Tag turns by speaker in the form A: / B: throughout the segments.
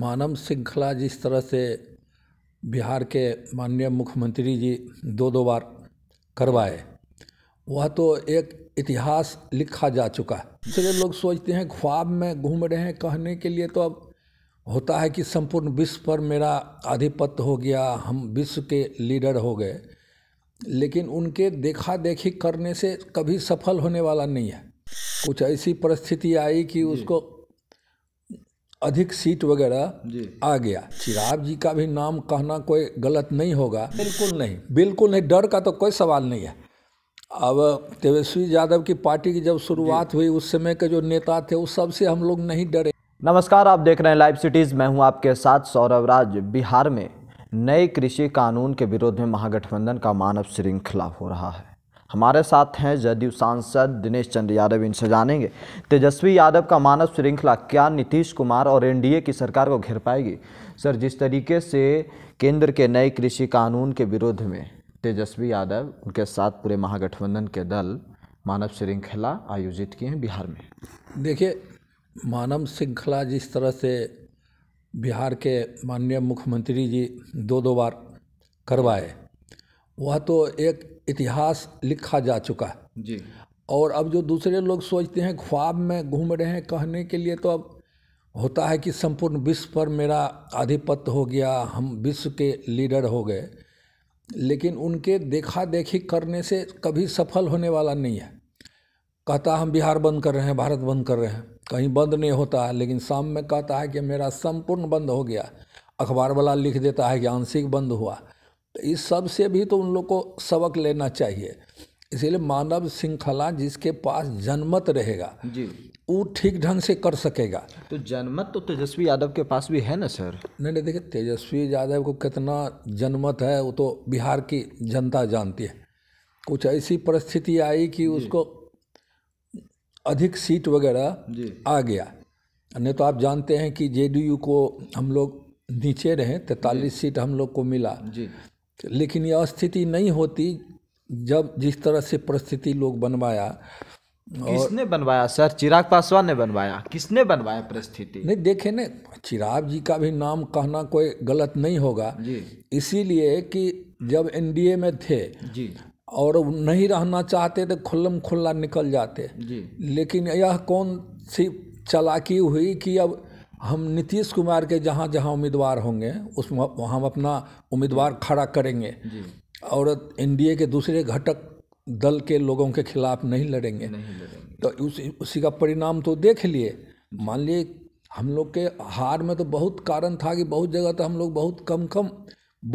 A: मानव श्रृंखला जिस तरह से बिहार के माननीय मुख्यमंत्री जी दो दो बार करवाए वह तो एक इतिहास लिखा जा चुका है इसलिए लोग सोचते हैं ख्वाब में घूम रहे हैं कहने के लिए तो अब होता है कि संपूर्ण विश्व पर मेरा आधिपत्य हो गया हम विश्व के लीडर हो गए लेकिन उनके देखा देखी करने से कभी सफल होने वाला नहीं है कुछ ऐसी परिस्थिति आई कि उसको अधिक सीट वगैरह आ गया चिराग जी का भी नाम कहना कोई गलत नहीं होगा बिल्कुल नहीं बिल्कुल नहीं डर का तो कोई सवाल नहीं है अब तेजस्वी यादव की पार्टी
B: की जब शुरुआत हुई उस समय के जो नेता थे उस सबसे हम लोग नहीं डरे नमस्कार आप देख रहे हैं लाइव सिटीज़ मैं हूं आपके साथ सौरभ राज बिहार में नए कृषि कानून के विरोध में महागठबंधन का मानव श्रृंखला हो रहा है हमारे साथ हैं जदयू सांसद दिनेश चंद्र यादव इनसे जानेंगे तेजस्वी यादव का मानव श्रृंखला क्या नीतीश कुमार और एनडीए की सरकार को घेर पाएगी सर जिस तरीके से केंद्र के नए कृषि कानून के विरोध में तेजस्वी यादव उनके साथ पूरे महागठबंधन के दल मानव श्रृंखला आयोजित किए हैं बिहार में
A: देखिए मानव श्रृंखला जिस तरह से बिहार के माननीय मुख्यमंत्री जी दो दो बार करवाए वह तो एक इतिहास लिखा जा चुका है जी और अब जो दूसरे लोग सोचते हैं ख्वाब में घूम रहे हैं कहने के लिए तो अब होता है कि संपूर्ण विश्व पर मेरा आधिपत्य हो गया हम विश्व के लीडर हो गए लेकिन उनके देखा देखी करने से कभी सफल होने वाला नहीं है कहता हम बिहार बंद कर रहे हैं भारत बंद कर रहे हैं कहीं बंद नहीं होता है लेकिन शाम में कहता है कि मेरा संपूर्ण बंद हो गया अखबार वाला लिख देता है कि आंशिक बंद हुआ इस सब से भी तो उन लोग को सबक लेना चाहिए इसीलिए मानव श्रृंखला जिसके पास जनमत रहेगा जी वो ठीक ढंग से कर सकेगा
B: तो जनमत तो तेजस्वी यादव के पास भी है ना सर
A: नहीं नहीं देखिए तेजस्वी यादव को कितना जनमत है वो तो बिहार की जनता जानती है कुछ ऐसी परिस्थिति आई कि उसको अधिक सीट वगैरह आ गया नहीं तो आप जानते हैं कि जेडीयू को हम लोग नीचे रहे तैतालीस सीट हम लोग को मिला जी लेकिन यह स्थिति नहीं होती जब जिस तरह से परिस्थिति लोग बनवाया
B: किसने बनवाया सर चिराग पासवान ने बनवाया किसने बनवाया परिस्थिति
A: नहीं देखे न चिराग जी का भी नाम कहना कोई गलत नहीं होगा इसीलिए कि जब एनडीए में थे जी और नहीं रहना चाहते तो खुल्लम खुल्ला निकल जाते जी लेकिन यह कौन सी चलाकी हुई कि अब हम नीतीश कुमार के जहाँ जहाँ उम्मीदवार होंगे उसमें हम अपना उम्मीदवार खड़ा करेंगे और एन के दूसरे घटक दल के लोगों के खिलाफ नहीं लड़ेंगे, नहीं लड़ेंगे। तो उसी उसी का परिणाम तो देख लिए मान लिए हम लोग के हार में तो बहुत कारण था कि बहुत जगह तो हम लोग बहुत कम कम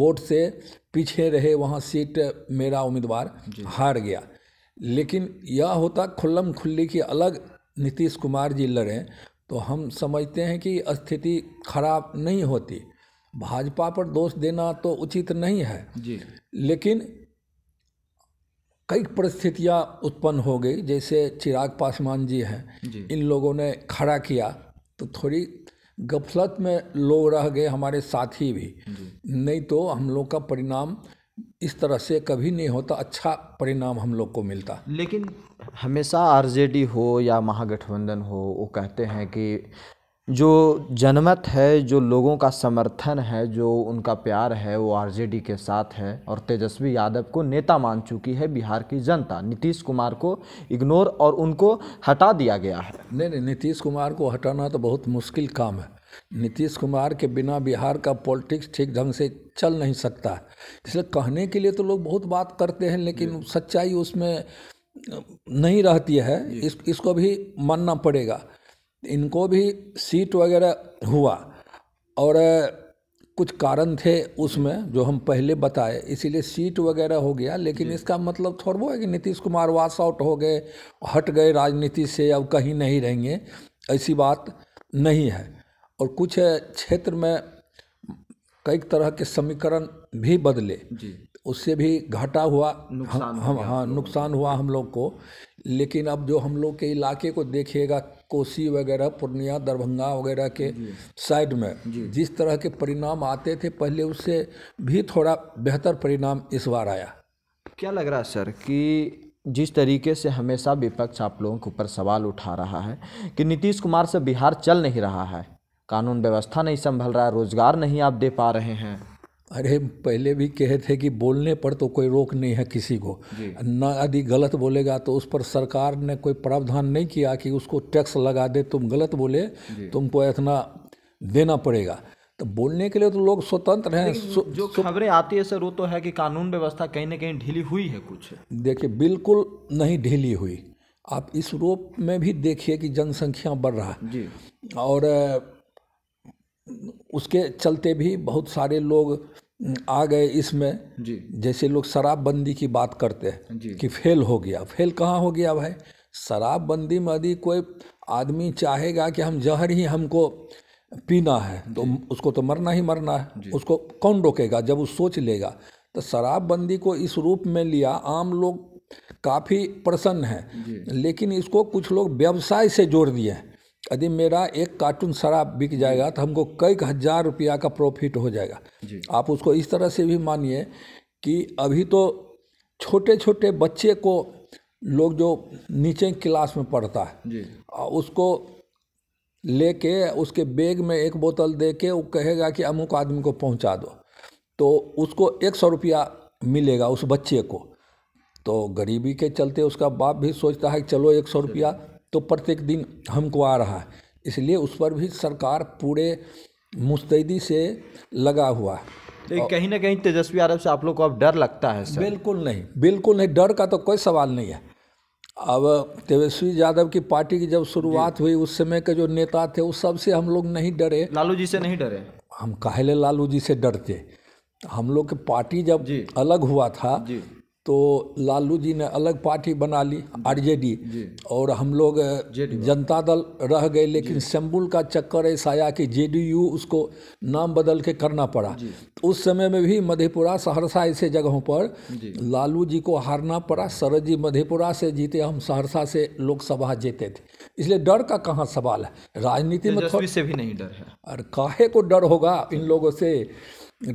A: वोट से पीछे रहे वहाँ सीट मेरा उम्मीदवार हार गया लेकिन यह होता खुल्लम खुल्ली की अलग नीतीश कुमार जी लड़ें तो हम समझते हैं कि स्थिति खराब नहीं होती भाजपा पर दोष देना तो उचित नहीं है जी लेकिन कई परिस्थितियां उत्पन्न हो गई जैसे चिराग पासवान जी हैं इन लोगों ने खड़ा किया तो थोड़ी गफलत में लोग रह गए हमारे साथी भी नहीं तो हम लोग का परिणाम
B: इस तरह से कभी नहीं होता अच्छा परिणाम हम लोग को मिलता लेकिन हमेशा आरजेडी हो या महागठबंधन हो वो कहते हैं कि जो जनमत है जो लोगों का समर्थन है जो उनका प्यार है वो आरजेडी के साथ है और तेजस्वी यादव को नेता मान चुकी है बिहार की जनता नीतीश कुमार को इग्नोर और उनको हटा दिया गया है नहीं नहीं नीतीश कुमार को हटाना तो बहुत मुश्किल काम है
A: नीतीश कुमार के बिना बिहार का पॉलिटिक्स ठीक ढंग से चल नहीं सकता इसलिए कहने के लिए तो लोग बहुत बात करते हैं लेकिन सच्चाई उसमें नहीं रहती है इस इसको भी मानना पड़ेगा इनको भी सीट वगैरह हुआ और कुछ कारण थे उसमें जो हम पहले बताए इसीलिए सीट वगैरह हो गया लेकिन इसका मतलब थोड़ा है कि नीतीश कुमार वास आउट हो गए हट गए राजनीति से अब कहीं नहीं रहेंगे ऐसी बात नहीं है और कुछ क्षेत्र में कई तरह के समीकरण भी बदले उससे भी घाटा हुआ नुकसान हम हाँ नुकसान हुआ हम लोग को लेकिन अब जो हम लोग के इलाके को देखिएगा कोसी वगैरह पूर्णिया दरभंगा वगैरह के साइड में जिस तरह के परिणाम आते थे पहले उससे भी थोड़ा बेहतर परिणाम
B: इस बार आया क्या लग रहा है सर कि जिस तरीके से हमेशा विपक्ष आप लोगों के ऊपर सवाल उठा रहा है कि नीतीश कुमार से बिहार चल नहीं रहा है कानून व्यवस्था नहीं संभल रहा है रोज़गार नहीं आप दे पा रहे हैं अरे पहले भी कहे थे कि बोलने
A: पर तो कोई रोक नहीं है किसी को न यदि गलत बोलेगा तो उस पर सरकार ने कोई प्रावधान नहीं किया कि उसको टैक्स लगा दे तुम गलत बोले तुमको इतना देना
B: पड़ेगा तो बोलने के लिए तो लोग स्वतंत्र हैं जो खबरें आती है सर वो तो है कि कानून व्यवस्था कहीं ना कहीं ढीली हुई है कुछ
A: देखिए बिल्कुल नहीं ढीली हुई आप इस रूप में भी देखिए कि जनसंख्या बढ़ रहा है और उसके चलते भी बहुत सारे लोग आ गए इसमें जी जैसे लोग शराबबंदी की बात करते हैं कि फेल हो गया फेल कहाँ हो गया भाई शराबबंदी में यदि कोई आदमी चाहेगा कि हम जहर ही हमको पीना है तो उसको तो मरना ही मरना है उसको कौन रोकेगा जब वो सोच लेगा तो शराबबंदी को इस रूप में लिया आम लोग काफ़ी प्रसन्न हैं लेकिन इसको कुछ लोग व्यवसाय से जोड़ दिए हैं यदि मेरा एक कार्टून शराब बिक जाएगा तो हमको कई हज़ार रुपया का प्रॉफिट हो जाएगा आप उसको इस तरह से भी मानिए कि अभी तो छोटे छोटे बच्चे को लोग जो नीचे क्लास में पढ़ता है उसको लेके उसके बैग में एक बोतल दे के वो कहेगा कि अमुक आदमी को पहुंचा दो तो उसको एक सौ रुपया मिलेगा उस बच्चे को तो गरीबी के चलते उसका बाप भी सोचता है कि चलो एक सौ रुपया तो प्रत्येक दिन हमको आ रहा है इसलिए उस पर भी सरकार पूरे मुस्तैदी से लगा हुआ है लेकिन कहीं ना कहीं तेजस्वी यादव से आप लोग को अब डर लगता है सर बिल्कुल नहीं बिल्कुल नहीं डर का तो कोई सवाल नहीं है अब तेजस्वी यादव की पार्टी की जब शुरुआत हुई उस समय के जो नेता थे उस सबसे हम लोग नहीं डरे लालू जी से नहीं डरे हम कहले लालू जी से डरते हम लोग की पार्टी जब अलग हुआ था तो लालू जी ने अलग पार्टी बना ली आरजेडी और हम लोग जनता दल रह गए लेकिन शम्बुल का चक्कर ऐसा आया कि जेडीयू उसको नाम बदल के करना पड़ा तो उस समय में भी मधेपुरा सहरसा ऐसे जगहों पर लालू जी को हारना पड़ा शरद जी मधेपुरा से जीते हम सहरसा से लोकसभा जीते थे इसलिए डर का कहाँ सवाल है राजनीति में
B: से भी नहीं डर है
A: और काहे को डर होगा इन लोगों से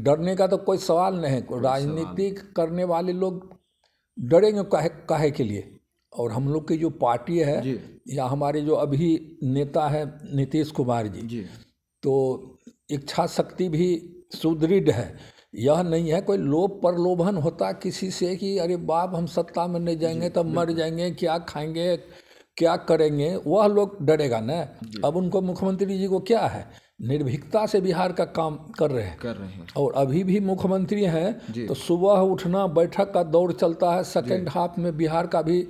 A: डरने का तो कोई सवाल नहीं है राजनीति करने वाले लोग डरेंगे काहे काहे के लिए और हम लोग की जो पार्टी है या हमारे जो अभी नेता है नीतीश कुमार जी, जी। तो इच्छा शक्ति भी सुदृढ़ है यह नहीं है कोई लोभ प्रलोभन होता किसी से कि अरे बाप हम सत्ता में नहीं जाएंगे तब मर जाएंगे क्या खाएंगे क्या करेंगे वह लोग डरेगा ना अब उनको मुख्यमंत्री जी को क्या है निर्भीकता से बिहार का काम कर रहे हैं कर रहे हैं और अभी भी मुख्यमंत्री हैं तो सुबह उठना बैठक का दौर चलता है सेकेंड हाफ में बिहार का भी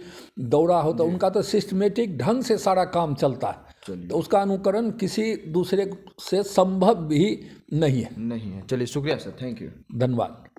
A: दौरा होता है उनका तो सिस्टमेटिक ढंग से सारा काम चलता है तो उसका अनुकरण किसी दूसरे से संभव
B: भी नहीं है नहीं है चलिए शुक्रिया सर थैंक यू धन्यवाद